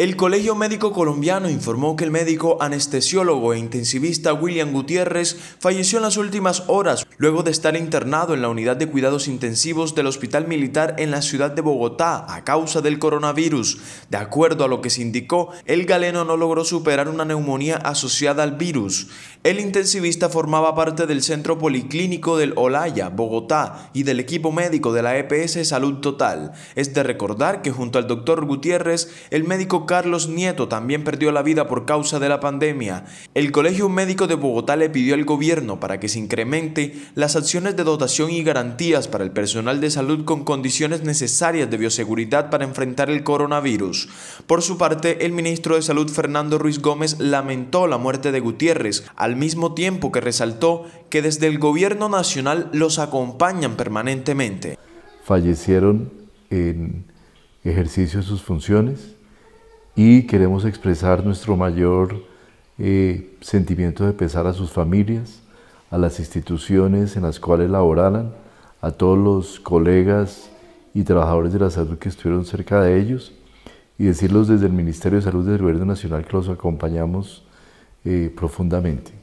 El Colegio Médico Colombiano informó que el médico anestesiólogo e intensivista William Gutiérrez falleció en las últimas horas luego de estar internado en la unidad de cuidados intensivos del Hospital Militar en la ciudad de Bogotá a causa del coronavirus. De acuerdo a lo que se indicó, el galeno no logró superar una neumonía asociada al virus. El intensivista formaba parte del Centro Policlínico del Olaya, Bogotá, y del equipo médico de la EPS Salud Total. Es de recordar que junto al doctor Gutiérrez, el médico Carlos Nieto también perdió la vida por causa de la pandemia, el Colegio Médico de Bogotá le pidió al gobierno para que se incremente las acciones de dotación y garantías para el personal de salud con condiciones necesarias de bioseguridad para enfrentar el coronavirus. Por su parte, el ministro de Salud Fernando Ruiz Gómez lamentó la muerte de Gutiérrez, al mismo tiempo que resaltó que desde el gobierno nacional los acompañan permanentemente. Fallecieron en ejercicio de sus funciones y queremos expresar nuestro mayor eh, sentimiento de pesar a sus familias, a las instituciones en las cuales laboran, a todos los colegas y trabajadores de la salud que estuvieron cerca de ellos y decirlos desde el Ministerio de Salud del Gobierno Nacional que los acompañamos eh, profundamente.